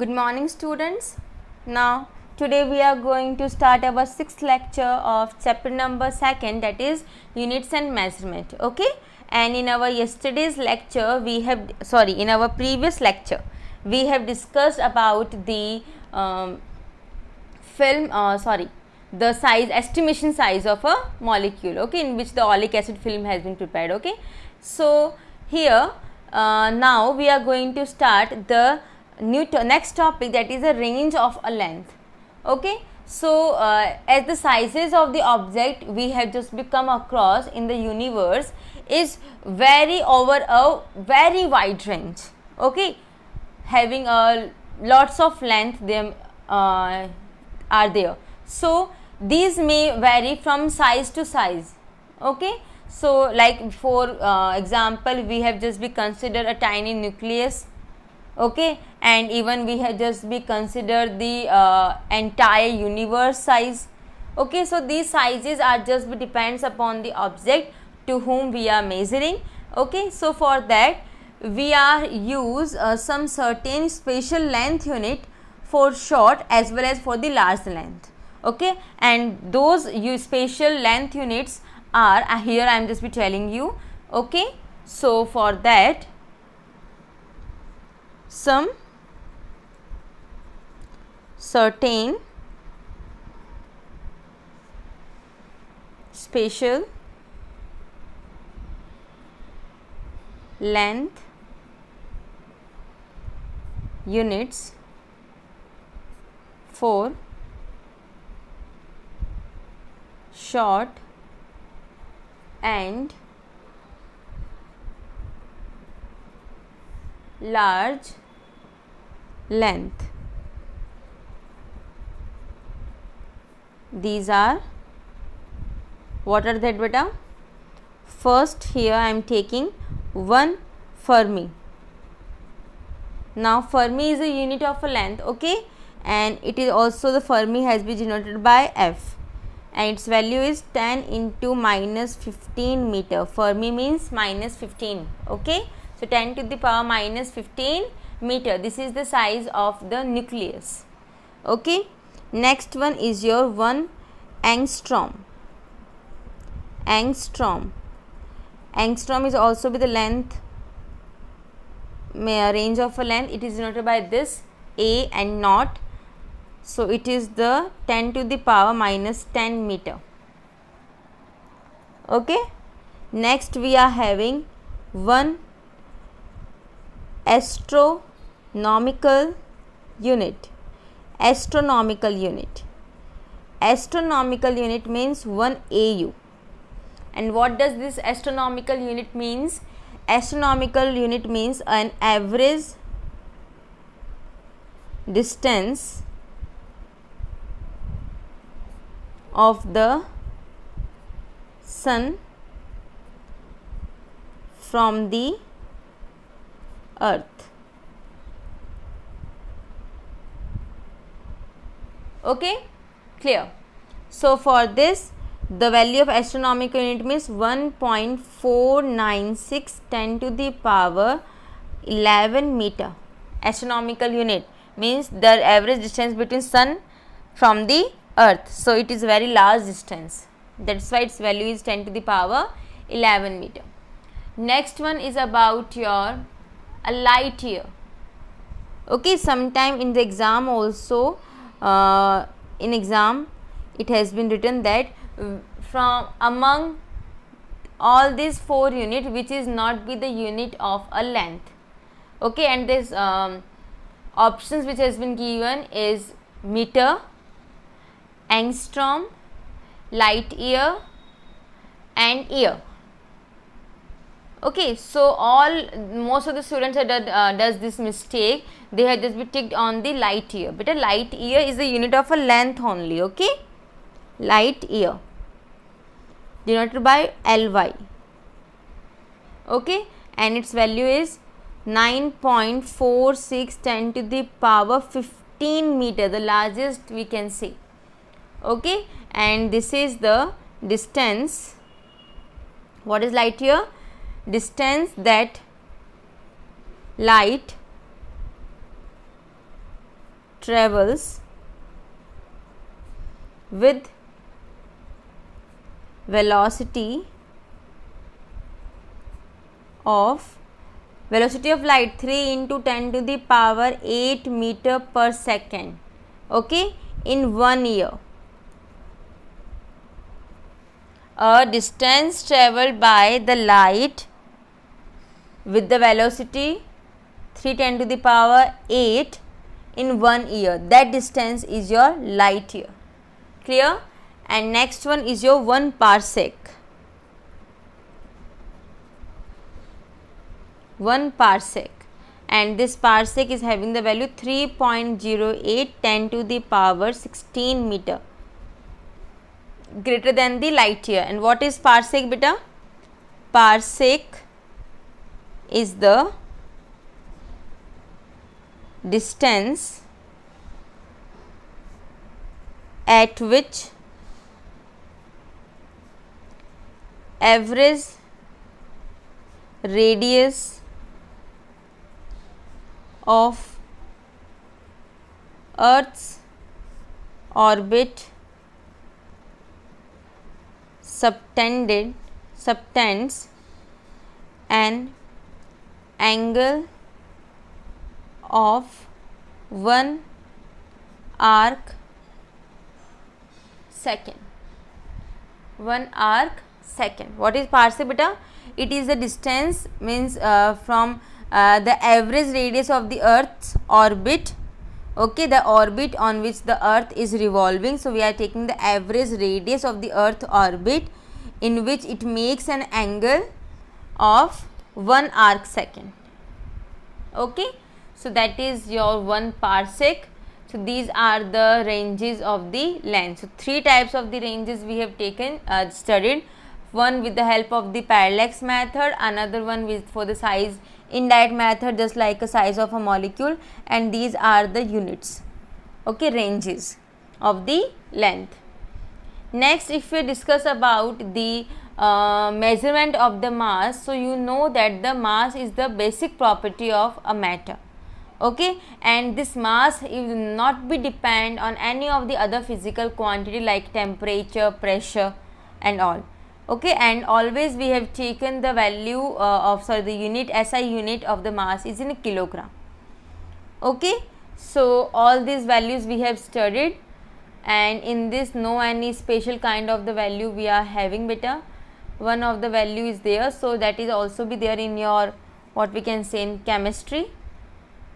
Good morning students. Now today we are going to start our sixth lecture of chapter number second that is units and measurement. Okay. And in our yesterday's lecture we have sorry in our previous lecture we have discussed about the um, film uh, sorry the size estimation size of a molecule okay in which the oleic acid film has been prepared okay. So here uh, now we are going to start the new to next topic that is a range of a length okay so uh, as the sizes of the object we have just become across in the universe is vary over a very wide range okay having a lots of length them uh, are there so these may vary from size to size okay so like for uh, example we have just be considered a tiny nucleus okay and even we have just be considered the uh, entire universe size okay so these sizes are just depends upon the object to whom we are measuring okay so for that we are use uh, some certain spatial length unit for short as well as for the large length okay and those you spatial length units are uh, here i am just be telling you okay so for that some certain spatial length units for short and large length. These are what are that beta? First here I am taking 1 Fermi. Now Fermi is a unit of a length okay and it is also the Fermi has been denoted by F and its value is 10 into minus 15 meter. Fermi means minus 15 okay. So 10 to the power minus 15 meter this is the size of the nucleus okay next one is your 1 angstrom angstrom angstrom is also be the length range of a length it is denoted by this a and not so it is the 10 to the power minus 10 meter okay next we are having one astro Nomical unit. Astronomical unit. Astronomical unit means 1 AU. And what does this astronomical unit means? Astronomical unit means an average distance of the sun from the earth okay clear so for this the value of astronomical unit means 1.496 10 to the power 11 meter astronomical unit means the average distance between sun from the earth so it is very large distance that's why its value is 10 to the power 11 meter next one is about your a light year okay sometime in the exam also uh, in exam it has been written that uh, from among all these four unit which is not be the unit of a length okay and this um, options which has been given is meter angstrom light year and year okay so all most of the students had uh, does this mistake they have just be ticked on the light year but a light year is the unit of a length only okay light year denoted by ly okay and its value is 9.46 10 to the power 15 meter the largest we can see. okay and this is the distance what is light year distance that light travels with velocity of velocity of light 3 into 10 to the power 8 meter per second okay in one year a distance traveled by the light with the velocity 310 to the power 8 in one year. That distance is your light year. Clear? And next one is your 1 parsec. 1 parsec and this parsec is having the value 3.08 10 to the power 16 meter greater than the light year and what is parsec beta parsec is the distance at which average radius of Earth's orbit subtended subtends and angle of one arc second one arc second what is parsec beta it is the distance means uh, from uh, the average radius of the earth's orbit okay the orbit on which the earth is revolving so we are taking the average radius of the earth orbit in which it makes an angle of 1 arc second okay so that is your 1 parsec so these are the ranges of the length so three types of the ranges we have taken uh, studied one with the help of the parallax method another one with for the size indirect method just like a size of a molecule and these are the units okay ranges of the length next if we discuss about the uh, measurement of the mass so you know that the mass is the basic property of a matter okay and this mass will not be depend on any of the other physical quantity like temperature pressure and all okay and always we have taken the value uh, of sorry the unit SI unit of the mass is in kilogram okay so all these values we have studied and in this no any special kind of the value we are having better one of the value is there so that is also be there in your what we can say in chemistry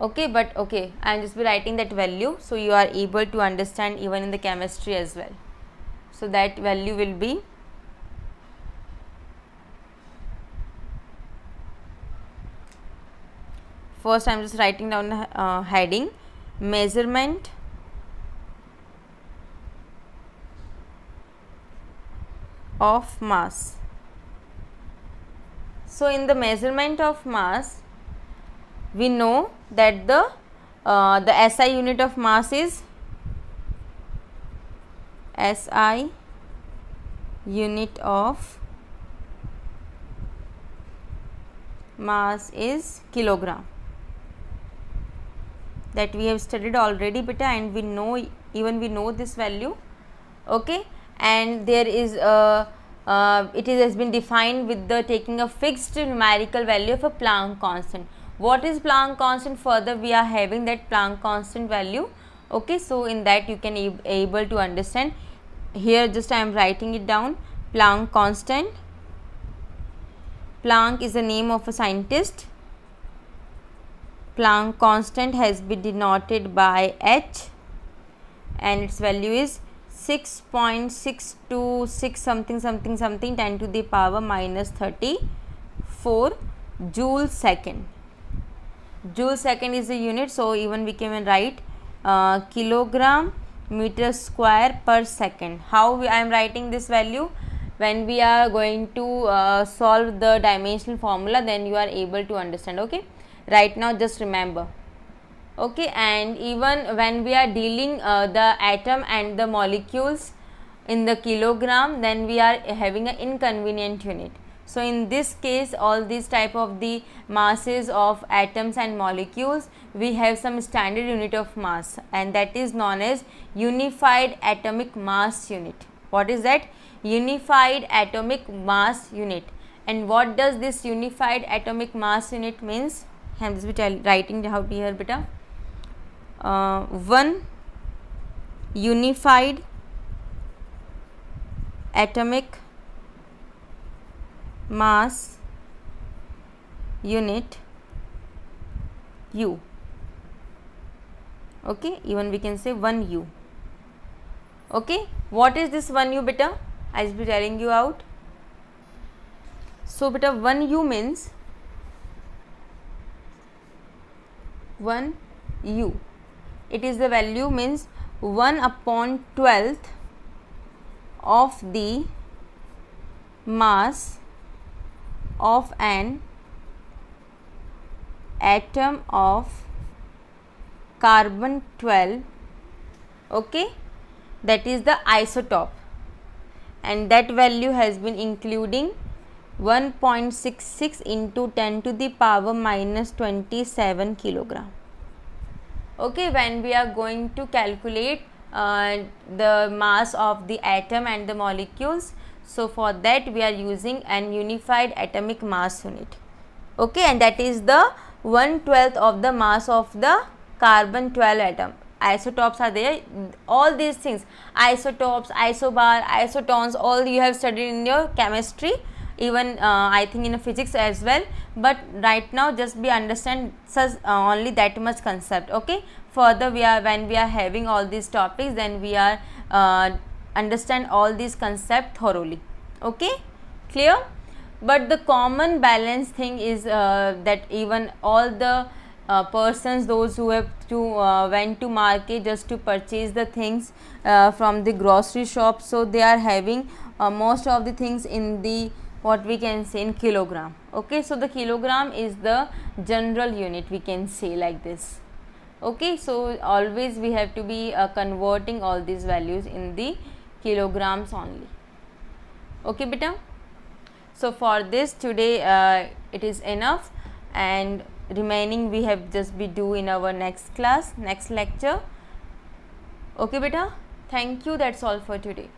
okay but okay i am just be writing that value so you are able to understand even in the chemistry as well so that value will be first i am just writing down uh, heading measurement of mass. So, in the measurement of mass, we know that the uh, the SI unit of mass is SI unit of mass is kilogram that we have studied already beta and we know even we know this value okay and there is a uh, it is, has been defined with the taking a fixed numerical value of a Planck constant. What is Planck constant? Further, we are having that Planck constant value. Okay, so in that you can ab able to understand. Here, just I am writing it down. Planck constant. Planck is the name of a scientist. Planck constant has been denoted by h, and its value is 6.626 something something something 10 to the power minus 34 joule second joule second is the unit so even we can write uh, kilogram meter square per second how we, i am writing this value when we are going to uh, solve the dimensional formula then you are able to understand okay right now just remember okay and even when we are dealing uh, the atom and the molecules in the kilogram then we are having an inconvenient unit so in this case all these type of the masses of atoms and molecules we have some standard unit of mass and that is known as unified atomic mass unit what is that unified atomic mass unit and what does this unified atomic mass unit means हम इस भी writing how to here beta uh, one unified atomic mass unit u okay even we can say 1 u okay what is this 1 u beta i will be telling you out so beta 1 u means 1 u it is the value means 1 upon 12th of the mass of an atom of carbon 12 okay that is the isotope and that value has been including 1.66 into 10 to the power minus 27 kilogram okay when we are going to calculate uh, the mass of the atom and the molecules so for that we are using an unified atomic mass unit okay and that is the 1 12th of the mass of the carbon 12 atom isotopes are there all these things isotopes isobar isotones. all you have studied in your chemistry even uh, I think in physics as well but right now just be understand uh, only that much concept okay further we are when we are having all these topics then we are uh, understand all these concept thoroughly okay clear but the common balance thing is uh, that even all the uh, persons those who have to uh, went to market just to purchase the things uh, from the grocery shop so they are having uh, most of the things in the what we can say in kilogram okay so the kilogram is the general unit we can say like this okay so always we have to be uh, converting all these values in the kilograms only okay beta so for this today uh, it is enough and remaining we have just be due in our next class next lecture okay beta thank you that's all for today